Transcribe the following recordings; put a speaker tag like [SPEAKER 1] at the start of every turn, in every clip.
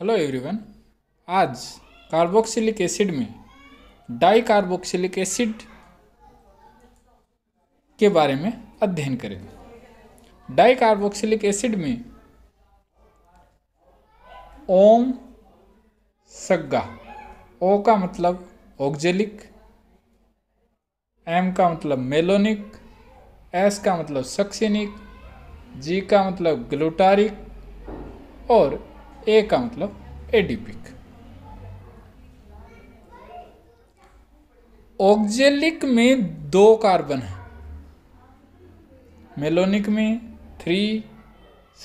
[SPEAKER 1] hello everyone आज carboxylic acid में di carboxylic acid के बारे में अध्ययन करेंगे डाई कार्बोक्सिलिक एसिड में ओम सग्गा ओ का मतलब ऑक्जेलिक एम का मतलब मेलोनिक एस का मतलब सक्सिनिक जी का मतलब ग्लूटारिक और ए का मतलब एडिपिक ऑक्जेलिक में दो कार्बन है मेलोनिक में थ्री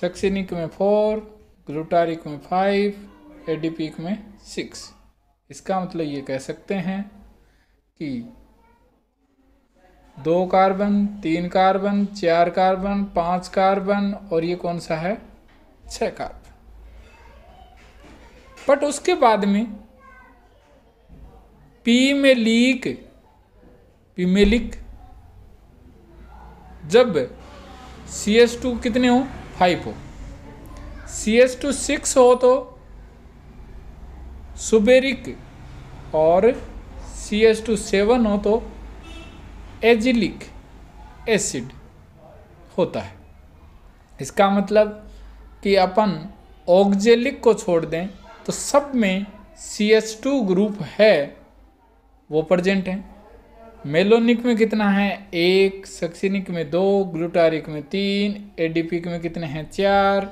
[SPEAKER 1] सक्सिनिक में फोर ग्लूटारिक में फाइव एडिपिक में सिक्स इसका मतलब ये कह सकते हैं कि दो कार्बन तीन कार्बन चार कार्बन पांच कार्बन और ये कौन सा है छ कार्बन बट उसके बाद में पी में लीक पी में लीक जब सी एस टू कितने हो फाइव हो सी एस टू सिक्स हो तो सुबेरिक और सी एस टू सेवन हो तो एजिलिक एसिड होता है इसका मतलब कि अपन ऑक्जेलिक को छोड़ दें तो सब में सी एच टू ग्रुप है वो प्रजेंट है मेलोनिक में कितना है एक सक्सिनिक में दो ग्लूटारिक में तीन एडीपिक में कितने हैं चार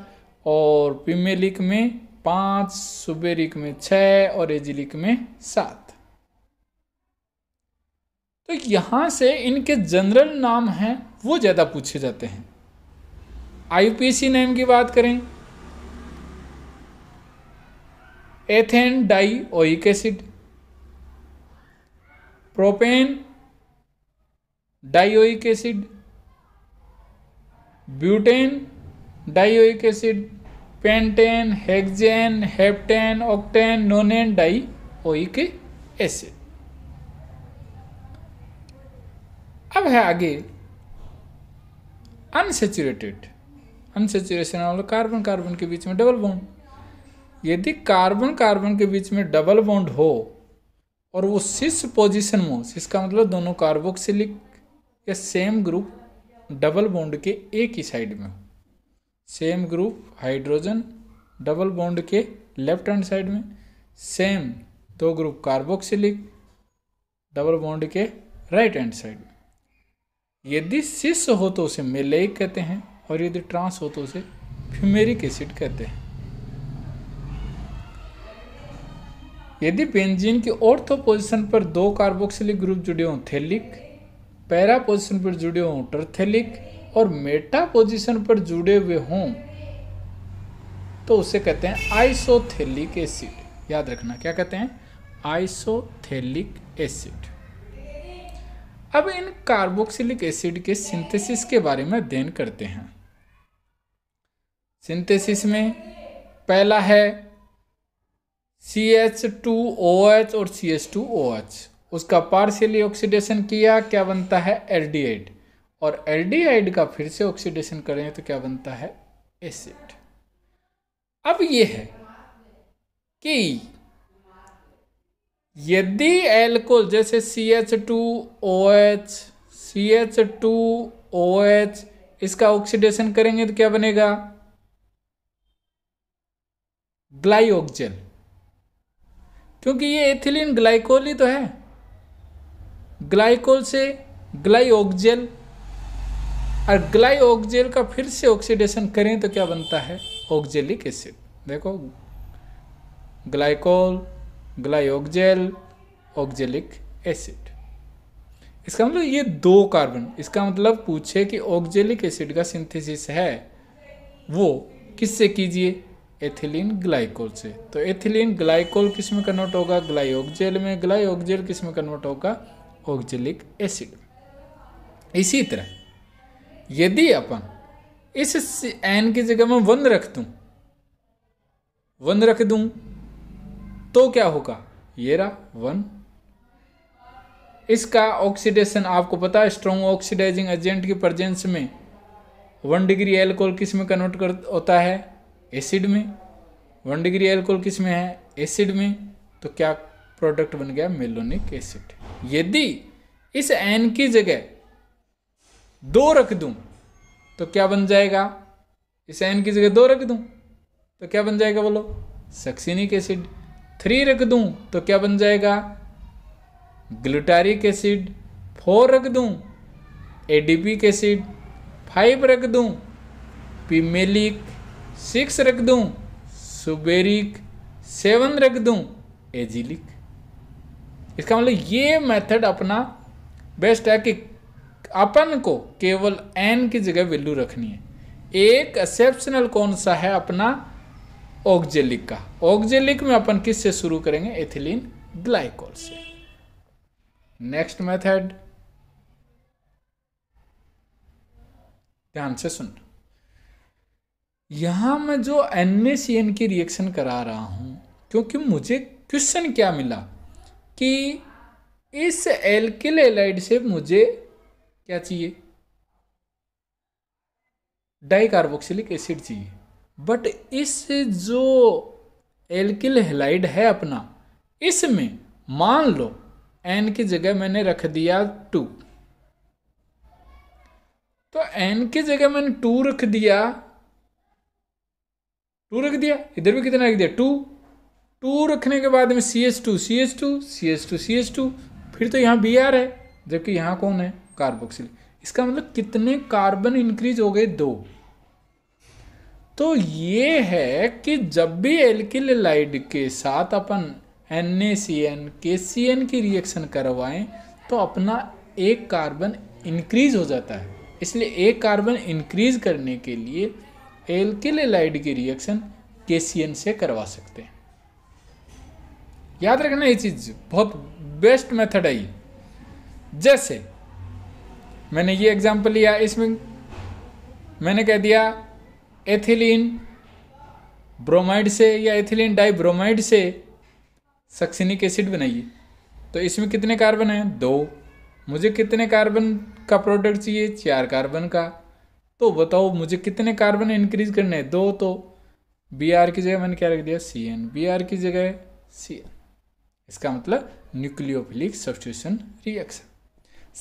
[SPEAKER 1] और पिमेलिक में पाँच सुबेरिक में छः और एजिलिक में सात तो यहाँ से इनके जनरल नाम हैं वो ज़्यादा पूछे जाते हैं आईपीसी नेम की बात करें ethanoic acid propanoic acid butanoic acid pentane hexane heptane octane nonanoic acid अब है आगे अनसेचुरेटेड अनसेचुरेशन वाले कार्बन कार्बन के बीच में डबल बॉन्ड यदि कार्बन कार्बन के बीच में डबल बॉन्ड हो और वो शीर्ष पोजीशन में हो इसका मतलब दोनों कार्बोक्सिलिक के सेम ग्रुप डबल बॉन्ड के एक ही साइड में हो same group hydrogen double bond के लेफ्ट हैंड साइड में सेम दो ग्रुप कार्बोक्सिलिक डबल बॉन्ड के राइट हैंड साइड में यदि सिस हो तो उसे मेलेक कहते हैं और यदि ट्रांस हो तो उसे फ्यूमेरिक एसिड कहते हैं यदि बेंजीन की ऑर्थो तो पोजिशन पर दो कार्बोक्सिलिक ग्रुप जुड़े हों थेलिक पैरा पोजिशन पर जुड़े हों टर्थेलिक और मेटा पोजिशन पर जुड़े हुए हों तो उसे कहते हैं आइसोथेलिक एसिड याद रखना क्या कहते हैं आइसोथेलिक एसिड अब इन कार्बोक्सिलिक एसिड के सिंथेसिस के बारे में अध्ययन करते हैं सिंथेसिस में पहला है C H two O H और C H two O H उसका पार्शियली ऑक्सीडेशन किया क्या बनता है एल डी एड और एड का फिर से ऑक्सीडेशन करें तो क्या बनता है एसिड अब ये है कि यदि एल्कोल जैसे C H two O H C H two O H इसका ऑक्सीडेशन करेंगे तो क्या बनेगा ग्लाइओक्जेल क्योंकि ये एथिलीन ग्लाइकोल ही तो है ग्लाइकोल से ग्लाइओक्जेल और ग्लाइओक्जेल का फिर से ऑक्सीडेशन करें तो क्या बनता है ऑक्जेलिक एसिड देखो ग्लाइकोल ग्लाइओक्जेल ऑक्जेलिक एसिड इसका मतलब ये दो कार्बन इसका मतलब पूछे कि ऑक्जेलिक एसिड का सिंथेसिस है वो किससे कीजिए एथिलीन ग्लाइकोल से तो एथिलीन ग्लाइकोल किस में कन्वर्ट होगा ग्लाइओक्जेल में ग्लाइओक्जेल किस में कन्वर्ट होगा ऑक्जेलिक एसिड इसी तरह यदि अपन इस एन की जगह में वन रख दूं वन रख दूं तो क्या होगा ये रहा वन इसका ऑक्सीडेशन आपको पता है स्ट्रॉन्ग ऑक्सीडाइजिंग एजेंट की प्रजेंस में वन डिग्री एल्कोहल किस में कन्वर्ट कर होता है एसिड में वन डिग्री एल्कोहल किस में है एसिड में तो क्या प्रोडक्ट बन गया मेलोनिक एसिड यदि इस एन की जगह दो रख दूं तो क्या बन जाएगा इस एन की जगह दो रख दूं तो क्या बन जाएगा बोलो सक्सिनिक एसिड थ्री रख दूं तो क्या बन जाएगा ग्लूटारिक एसिड फोर रख दूं एडीपी एसिड फाइव रख दूं पीमेलिक सिक्स रख दूं सुबेरिक सेवन रख दूं एजिलिक इसका मतलब ये मेथड अपना बेस्ट है कि अपन को केवल एन की जगह वैल्यू रखनी है एक एक्सेप्शनल कौन सा है अपना ऑक्जेलिक का ऑक्जेलिक में अपन किस से शुरू करेंगे एथिलीन ग्लाइकोल से नेक्स्ट मेथड ध्यान से सुनना यहाँ मैं जो एन ए सी एन की रिएक्शन करा रहा हूँ क्योंकि मुझे क्वेश्चन क्या मिला कि इस एल्किल एलाइड से मुझे क्या चाहिए डाई कार्बोक्सिलिक एसिड चाहिए बट इस जो एल्किल हेलाइड है अपना इसमें मान लो एन की जगह मैंने रख दिया टू तो एन की जगह मैंने टू रख दिया टू रख दिया इधर भी कितना रख दिया टू टू रखने के बाद में C S two C S two C S two C S two फिर तो यहाँ बी आर है जबकि यहाँ कौन है कार्बोक्सिल इसका मतलब कितने कार्बन इंक्रीज हो गए दो तो ये है कि जब भी एल्किल लाइड के साथ अपन एन ए सी एन के सी एन की रिएक्शन करवाएं तो अपना एक कार्बन इंक्रीज हो जाता है इसलिए एक कार्बन इंक्रीज करने के लिए एल्केलेलाइड की रिएक्शन केसीएन से करवा सकते हैं याद रखना ये चीज़ बहुत बेस्ट मेथड है ये जैसे मैंने ये एग्जांपल लिया इसमें मैंने कह दिया एथिलीन ब्रोमाइड से या एथिलीन डाई ब्रोमाइड से सक्सिनिक एसिड बनाइए तो इसमें कितने कार्बन हैं दो मुझे कितने कार्बन का प्रोडक्ट चाहिए चार कार्बन का तो बताओ मुझे कितने कार्बन इंक्रीज करने हैं दो तो बी आर की जगह मैंने क्या रख दिया सी एन बी आर की जगह सी एन इसका मतलब न्यूक्लियोफिलिक सब्सटीट्यूशन रिएक्शन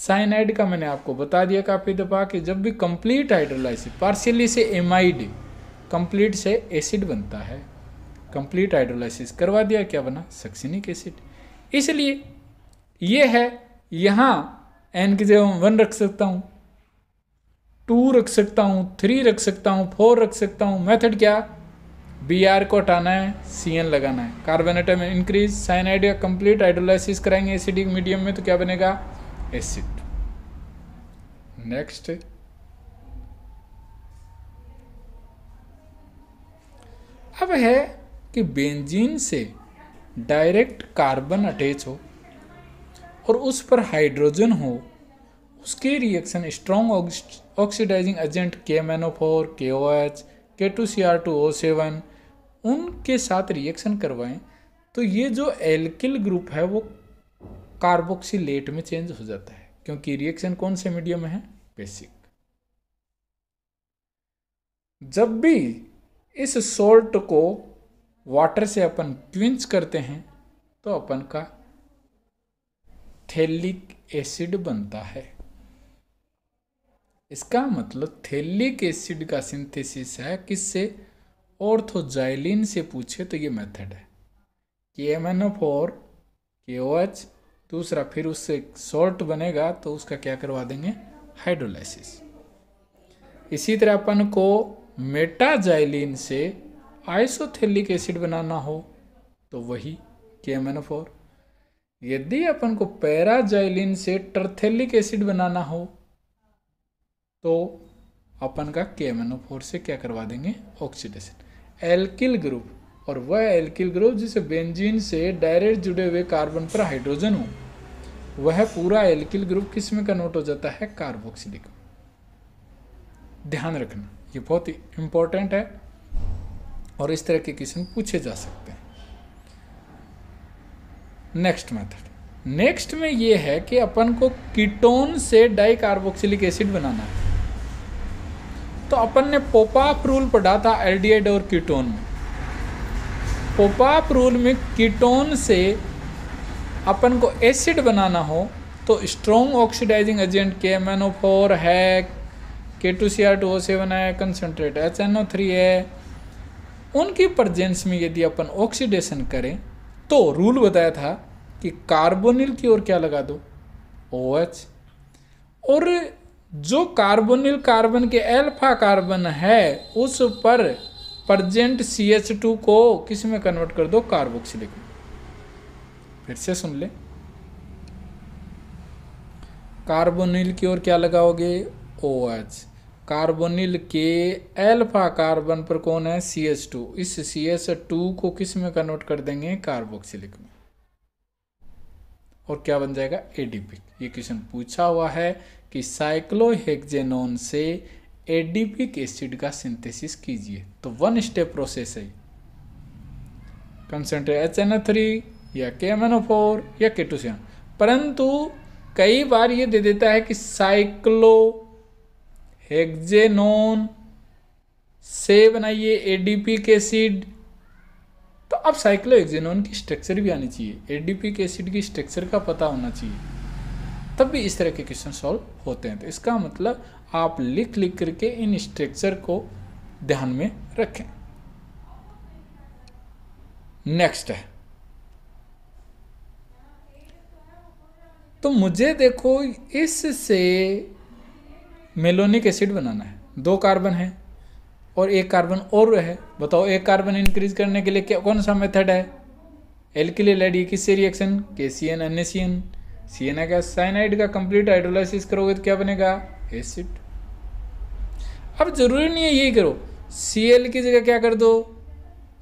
[SPEAKER 1] साइनाइड का मैंने आपको बता दिया काफ़ी दफ़ा कि जब भी कंप्लीट हाइड्रोलाइसिस पार्शियली से एमाइड कंप्लीट से एसिड बनता है कंप्लीट हाइड्रोलाइसिस करवा दिया क्या बना सक्सिनिक एसिड इसलिए ये है यहाँ एन की जगह वन रख सकता हूँ टू रख सकता हूँ थ्री रख सकता हूँ फोर रख सकता हूँ मेथड क्या बी आर को हटाना है सी एन लगाना है कार्बन आइटम इंक्रीज साइनाइड या कंप्लीट आइडोलाइसिस कराएंगे एसिडिक मीडियम में तो क्या बनेगा एसिड नेक्स्ट अब है कि बेंजीन से डायरेक्ट कार्बन अटैच हो और उस पर हाइड्रोजन हो उसके reaction strong oxidising agent K M N O four K O H K two C R two O seven उनके साथ रिएक्शन करवाएं तो ये जो एल्किल ग्रुप है वो कार्बोक्सीट में चेंज हो जाता है क्योंकि रिएक्शन कौन से मीडियम में है बेसिक जब भी इस सोल्ट को वाटर से अपन क्विंच करते हैं तो अपन का थैलिक एसिड बनता है इसका मतलब थैलिक एसिड का सिंथेसिस है किससे ऑर्थोजाइलिन से पूछे तो ये मेथड है के M N O four K O H दूसरा फिर उससे सॉल्ट बनेगा तो उसका क्या करवा देंगे हाइड्रोलाइसिस इसी तरह अपन को मेटाजाइलिन से आइसोथेलिक एसिड बनाना हो तो वही के एम एन ओ फोर यदि अपन को पैराजाइलिन से टर्थेलिक एसिड बनाना हो तो अपन का के फोर से क्या करवा देंगे ऑक्सीडेशन एल्किल ग्रुप और वह एल्किल ग्रुप जिसे बेंजीन से डायरेक्ट जुड़े हुए कार्बन पर हाइड्रोजन हो वह पूरा एल्किल ग्रुप किस में कन्वर्ट हो जाता है कार्बोक्सिलिक ध्यान रखना ये बहुत ही इंपॉर्टेंट है और इस तरह के क्वेश्चन पूछे जा सकते हैं नेक्स्ट मेथड नेक्स्ट में ये है कि अपन को कीटोन से डाई एसिड बनाना है तो अपन ने पोपाप रूल पढ़ा था एल्डिहाइड और कीटोन में पोपाप रूल में कीटोन से अपन को एसिड बनाना हो तो strong oxidising agent K M N O four है K two C R two O seven है concentrate H N O three है उनकी प्रजेंस में यदि अपन ऑक्सीडेशन करें तो रूल बताया था कि कार्बोनिल की ओर क्या लगा दो ओ OH एच और जो कार्बोनिल कार्बन के अल्फा कार्बन है उस पर प्रजेंट सी एच टू को किस में कन्वर्ट कर दो कार्बोक्सिलिक में फिर से सुन ले कार्बोनिल की ओर क्या लगाओगे ओ एच कार्बोनिल के एल्फा कार्बन पर कौन है सी एच टू इस सी एच टू को किस में कन्वर्ट कर देंगे कार्बोक्सिलिक में और क्या बन जाएगा एडीपी ये क्वेश्चन पूछा हुआ है कि साइक्लोहेक्जेनोन से एडीपिक एसिड का सिंथेसिस कीजिए तो वन स्टेप प्रोसेस है कंसेंट्रेट एच एन थ्री या के एम फोर या के टू सेवन परंतु कई बार ये दे देता है कि साइक्लो हेक्जेनोन से बनाइए एडीपी के एसिड तो अब साइक्लोहेक्जेनॉन की स्ट्रक्चर भी आनी चाहिए एडीपी के एसिड की स्ट्रक्चर का पता होना चाहिए तब भी इस तरह के क्वेश्चन सॉल्व होते हैं तो इसका मतलब आप लिख लिख करके इन स्ट्रक्चर को ध्यान में रखें नेक्स्ट है तो मुझे देखो इससे मेलोनिक एसिड बनाना है दो कार्बन है और एक कार्बन और है बताओ एक कार्बन इंक्रीज करने के लिए क्या कौन सा मेथड है एल्किल लेडी किससे reaction K C N N A C N C N का साइनाइड का कंप्लीट हाइड्रोलाइसिस करोगे तो क्या बनेगा एसिड अब जरूरी नहीं है यही करो सी एल की जगह क्या कर दो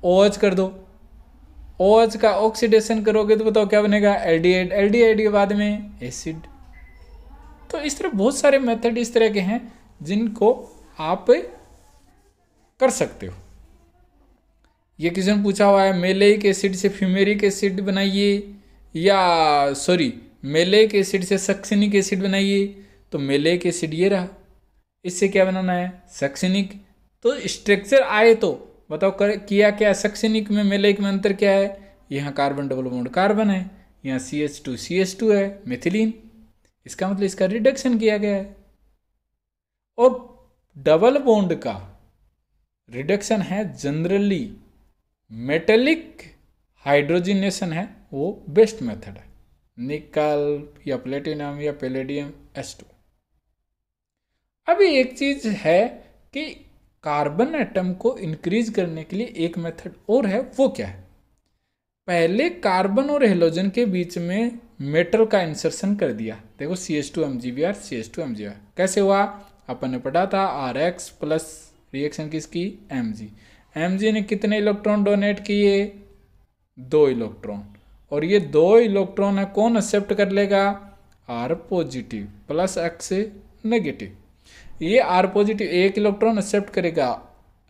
[SPEAKER 1] ओ एच कर दो ओ एच का ऑक्सीडेशन करोगे तो बताओ क्या बनेगा aldehyde aldehyde के बाद में एसिड तो इस तरह बहुत सारे मेथड इस तरह के हैं जिनको आप कर सकते हो ये क्वेश्चन पूछा हुआ है मेलेक एसिड से फ्यूमेरिक एसिड बनाइए या सॉरी मेलेक एसिड से सक्सिनिक एसिड बनाइए तो मेलेक एसिड ये रहा इससे क्या बनाना है सक्सिनिक तो स्ट्रक्चर आए तो बताओ कर किया क्या सक्सिनिक में मेलेक में अंतर क्या है यहाँ कार्बन डबल बोन्ड कार्बन है यहाँ C H two C H two है मेथिलीन इसका मतलब इसका रिडक्शन किया गया है और डबल बोन्ड का रिडक्शन है जनरली मेटेलिक हाइड्रोजिनेशन है वो बेस्ट मेथड है निकल या प्लेटिनम या पेलेडियम एस टू अभी एक चीज है कि कार्बन एटम को इंक्रीज करने के लिए एक मेथड और है वो क्या है पहले कार्बन और हेलोजन के बीच में मेटल का इंसर्शन कर दिया देखो C S two M G B R C S two M G R कैसे हुआ अपन ने पढ़ा था आर एक्स प्लस रिएक्शन किसकी एम जी एम जी ने कितने इलेक्ट्रॉन डोनेट किए दो इलेक्ट्रॉन और ये दो इलेक्ट्रॉन है कौन एक्सेप्ट कर लेगा R positive plus X negative ये आर पॉजिटिव एक इलेक्ट्रॉन एक्सेप्ट करेगा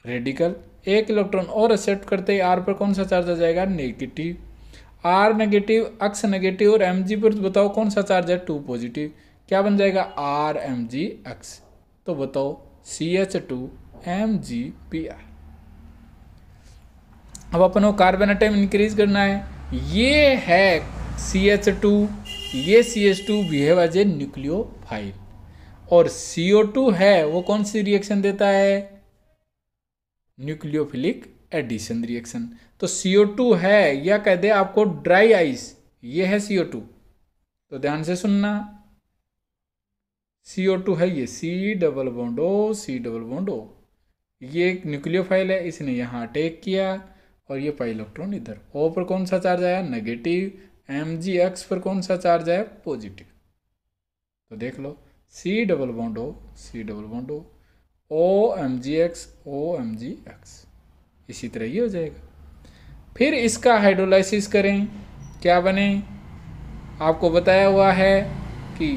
[SPEAKER 1] रेडिकल एक इलेक्ट्रॉन और एक्सेप्ट करते ही आर पर कौन सा चार्ज आ जाएगा negative R negative X negative और एम जी पर बताओ कौन सा चार्ज है टू पॉजिटिव क्या बन जाएगा आर एम जी एक्स तो बताओ C H two M G P R अब अपन को कार्बन आइटम इंक्रीज करना है ये है सी एच टू ये C H two behave as a file और सी ओ टू है वो कौन सी रिएक्शन देता है न्यूक्लियोफिलिक एडिशन रिएक्शन तो सी ओ टू है या कह दे आपको ड्राई आइस ये है सी ओ टू तो ध्यान से सुनना सी ओ टू है ये C double bond O C double bond O ये एक न्यूक्लियो है इसने यहाँ अटैक किया और ये पाई इलेक्ट्रॉन इधर ओ पर कौन सा चार्ज आया नेगेटिव एम जी एक्स पर कौन सा चार्ज आया पॉजिटिव तो देख लो C double bond O C double bond O O M G X O M G X इसी तरह ये हो जाएगा फिर इसका हाइड्रोलाइसिस करें क्या बने आपको बताया हुआ है कि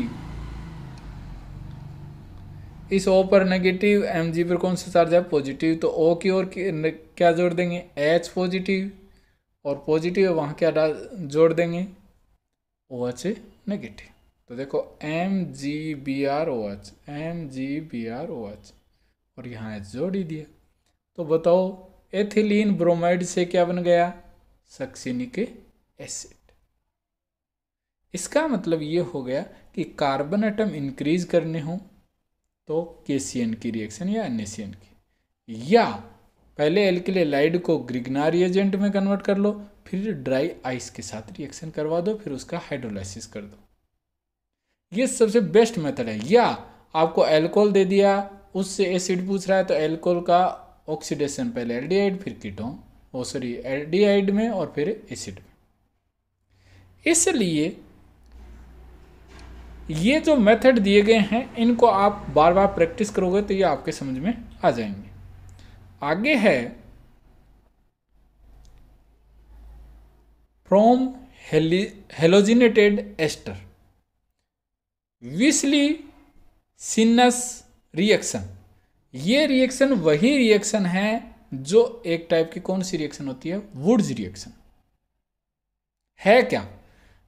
[SPEAKER 1] इस ओ पर नेगेटिव एम जी पर कौन सा चार्ज है पॉजिटिव तो ओ की ओर क्या जोड़ देंगे एच पॉजिटिव और पॉजिटिव है वहाँ क्या जोड़ देंगे ओ एच नेगेटिव तो देखो M G B R O H M G B R O H और यहाँ एच जोड़ ही दिया तो बताओ एथिलीन ब्रोमाइड से क्या बन गया सक्सिनिक एसिड इसका मतलब ये हो गया कि कार्बन आइटम इंक्रीज करने हों तो के की रिएक्शन या एन की या पहले एल्किलेलाइड को ग्रिगनार एजेंट में कन्वर्ट कर लो फिर ड्राई आइस के साथ रिएक्शन करवा दो फिर उसका हाइड्रोलाइसिस कर दो ये सबसे बेस्ट मेथड है या आपको एल्कोहल दे दिया उससे एसिड पूछ रहा है तो एल्कोहल का ऑक्सीडेशन पहले एल्डिहाइड फिर कीटोन ओ सॉरी एल्डिहाइड में और फिर एसिड में इसलिए ये जो मेथड दिए गए हैं इनको आप बार बार प्रैक्टिस करोगे तो ये आपके समझ में आ जाएंगे आगे है from halogenated ester Wislicenus reaction ये रिएक्शन वही रिएक्शन है जो एक टाइप की कौन सी रिएक्शन होती है वुड्स रिएक्शन है क्या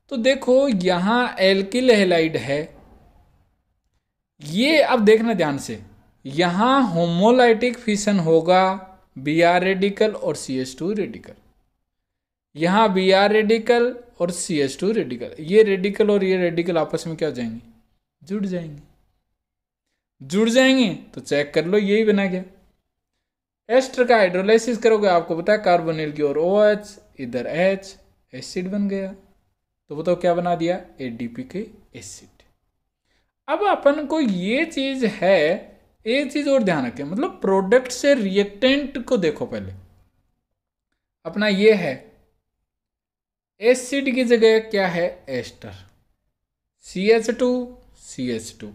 [SPEAKER 1] तो देखो यहाँ एल्किल हेलाइड है ये अब देखना ध्यान से यहाँ होमोलाइटिक फिशन होगा बी आर रेडिकल और सी एस टू रेडिकल यहाँ बी आर रेडिकल और सी एस टू रेडिकल ये रेडिकल और ये रेडिकल आपस में क्या हो जाएंगे जुड़ जाएंगे जुड़ जाएंगे तो चेक कर लो यही बना गया एस्टर का हाइड्रोलाइसिस करोगे आपको पता है कार्बोनिल की ओर ओ OH, एच इधर एच एसिड बन गया तो बताओ तो क्या बना दिया एडीपी के एसिड अब अपन को ये चीज है एक चीज और ध्यान रखें मतलब प्रोडक्ट से रिएक्टेंट को देखो पहले अपना ये है एसिड की जगह क्या है ester C H two C H two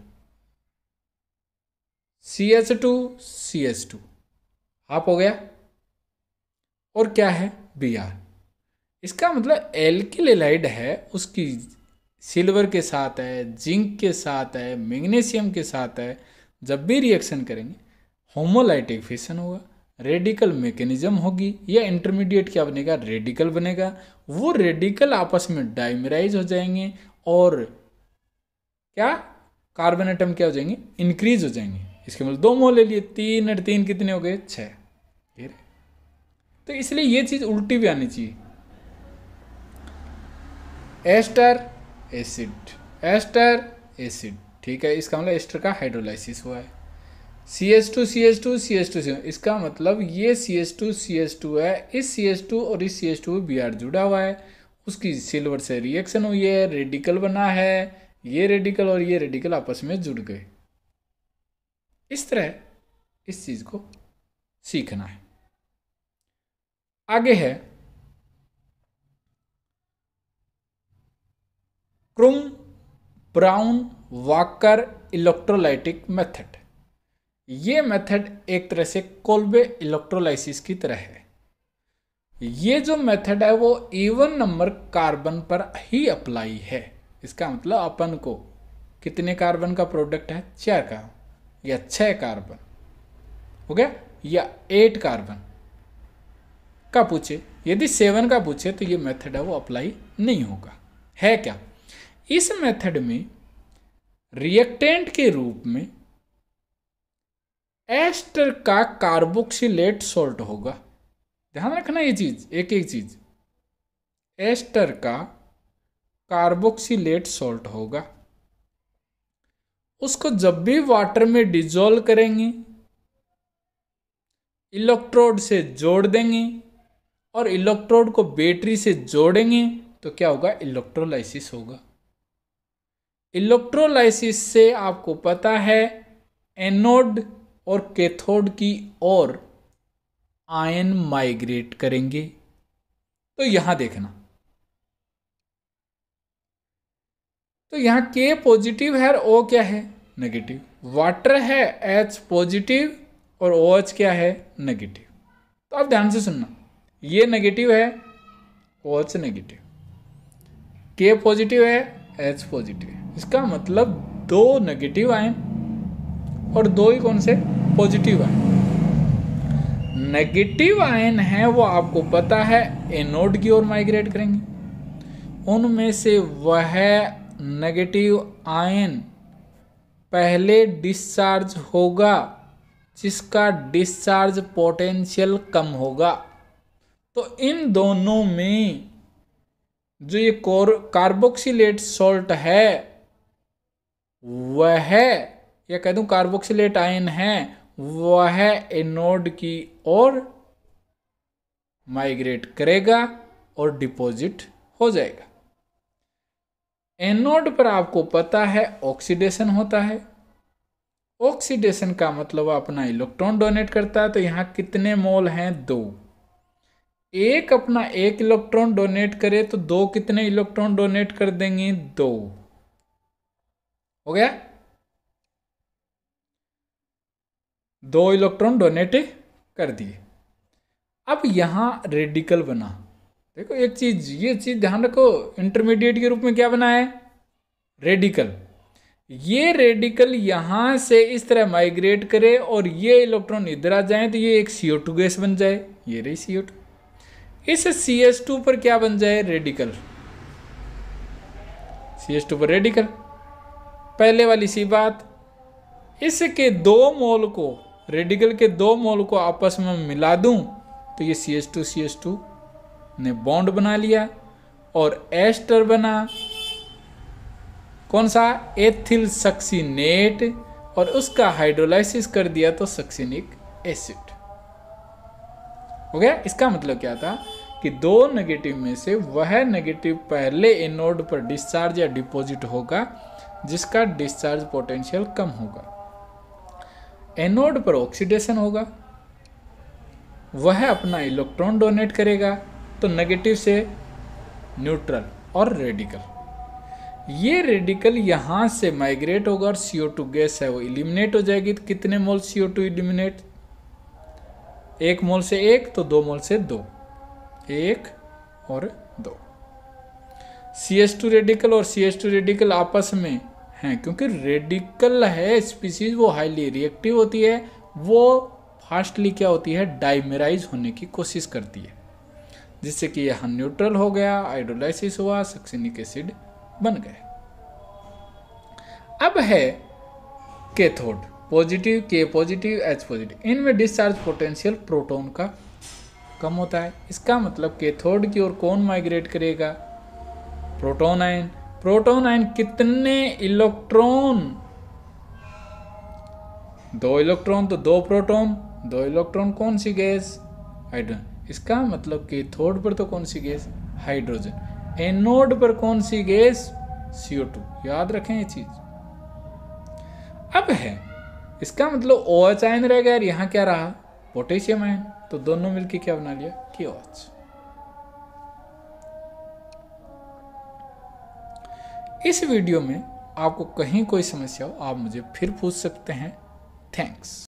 [SPEAKER 1] C H two C H two आप हो गया और क्या है बी आर इसका मतलब एल्किलाइड है उसकी सिल्वर के साथ है जिंक के साथ है मैग्नीशियम के साथ है जब भी रिएक्शन करेंगे होमोलाइटिक फिशन होगा रेडिकल मैकेनिज्म होगी या इंटरमीडिएट क्या बनेगा रेडिकल बनेगा वो रेडिकल आपस में डाइमराइज हो जाएंगे और क्या कार्बन एटम क्या हो जाएंगे इंक्रीज हो जाएंगे इसके मतलब दो मोल ले लिए तीन और तीन कितने हो गए छः तो इसलिए ये चीज़ उल्टी भी आनी चाहिए एस्टर एसिड एस्टर एसिड ठीक है इसका मतलब एस्टर का हाइड्रोलाइसिस हुआ है C S two C S two C S two C इसका मतलब ये C S two C S two है इस सी एस टू और इस C S two B R जुड़ा हुआ है उसकी सिल्वर से रिएक्शन हुई है रेडिकल बना है ये रेडिकल और ये रेडिकल आपस में जुड़ गए इस तरह इस चीज़ को सीखना है आगे है Crum Brown Walker electrolytic method ये मेथड एक तरह से कोल्बे इलेक्ट्रोलाइसिस की तरह है ये जो मेथड है वो इवन नंबर कार्बन पर ही अप्लाई है इसका मतलब अपन को कितने कार्बन का प्रोडक्ट है चार का या छह कार्बन ओके या एट कार्बन का पूछे यदि सेवन का पूछे तो ये मेथड है वो अप्लाई नहीं होगा है क्या इस मेथड में रिएक्टेंट के रूप में एस्टर का कार्बोक्सिलेट सॉल्ट होगा ध्यान रखना ये चीज एक एक चीज एस्टर का कार्बोक्सिलेट सॉल्ट होगा उसको जब भी वाटर में डिजोल्व करेंगे इलेक्ट्रोड से जोड़ देंगे और इलेक्ट्रोड को बैटरी से जोड़ेंगे तो क्या होगा इलेक्ट्रोलाइसिस होगा इलेक्ट्रोलाइसिस से आपको पता है एनोड और कैथोड की ओर आयन माइग्रेट करेंगे तो यहां देखना तो यहाँ के पॉजिटिव है और ओ क्या है नेगेटिव वाटर है एच पॉजिटिव और ओ एच क्या है नेगेटिव तो आप ध्यान से सुनना ये नेगेटिव है O H negative K positive है एच पॉजिटिव है इसका मतलब दो नेगेटिव आए और दो ही कौन से पॉजिटिव आए नेगेटिव आयन है वो आपको पता है एनोड की ओर माइग्रेट करेंगे उनमें से वह नेगेटिव आयन पहले डिस्चार्ज होगा जिसका डिस्चार्ज पोटेंशियल कम होगा तो इन दोनों में जो ये कार्बोक्सीट सॉल्ट है वह या कह दू कार्बोक्सिलेट आयन है वह एनोड की ओर माइग्रेट करेगा और डिपॉजिट हो जाएगा एनोड पर आपको पता है ऑक्सीडेशन होता है ऑक्सीडेशन का मतलब अपना इलेक्ट्रॉन डोनेट करता है तो यहां कितने मोल हैं दो एक अपना एक इलेक्ट्रॉन डोनेट करे तो दो कितने इलेक्ट्रॉन डोनेट कर देंगे दो हो गया दो इलेक्ट्रॉन डोनेट कर दिए अब यहां रेडिकल बना देखो एक चीज ये चीज ध्यान रखो इंटरमीडिएट के रूप में क्या बना है रेडिकल ये रेडिकल यहां से इस तरह माइग्रेट करे और ये इलेक्ट्रॉन इधर आ जाए तो ये एक सीओ टू गैस बन जाए ये रही सीओ टू इस सी एस टू पर क्या बन जाए रेडिकल सी एस टू पर रेडिकल पहले वाली सी बात इसके दो मोल को रेडिकल के दो मोल को आपस में मिला दूं तो ये C S two C S two ने बॉन्ड बना लिया और एस्टर बना कौन सा एथिल सक्सीनेट और उसका हाइड्रोलाइसिस कर दिया तो सक्सीनिक एसिड हो गया इसका मतलब क्या था कि दो नेगेटिव में से वह नेगेटिव पहले एनोड पर डिस्चार्ज या डिपॉजिट होगा जिसका डिस्चार्ज पोटेंशियल कम होगा एनोड पर ऑक्सीडेशन होगा वह अपना इलेक्ट्रॉन डोनेट करेगा तो नेगेटिव से न्यूट्रल और रेडिकल ये रेडिकल यहाँ से माइग्रेट होगा और सी गैस है वो इलिमिनेट हो जाएगी तो कितने मोल सी ओ इलिमिनेट एक मोल से एक तो दो मोल से दो एक और दो सी एस टू रेडिकल और सी एस टू रेडिकल आपस में हैं क्योंकि रेडिकल है स्पीसीज वो हाईली रिएक्टिव होती है वो फास्टली क्या होती है डाइमेराइज होने की कोशिश करती है जिससे कि यह न्यूट्रल हो गया आइडोलाइसिस हुआ सक्सिनिक एसिड बन गए अब है cathode positive K positive H positive इनमें डिस्चार्ज पोटेंशियल प्रोटोन का कम होता है इसका मतलब केथोड की ओर कौन माइग्रेट करेगा प्रोटोन आयन प्रोटॉन एंड कितने इलेक्ट्रॉन दो इलेक्ट्रॉन तो दो प्रोटॉन दो इलेक्ट्रॉन कौन सी गैस हाइड्रोजन इसका मतलब कि थोड पर तो कौन सी गैस हाइड्रोजन एनोड पर कौन सी गैस सीओ टू याद रखें ये चीज अब है इसका मतलब ओ एच आयन रह गया यहाँ क्या रहा पोटेशियम आयन तो दोनों मिलके क्या बना लिया कि ओ एच इस वीडियो में आपको कहीं कोई समस्या हो आप मुझे फिर पूछ सकते हैं थैंक्स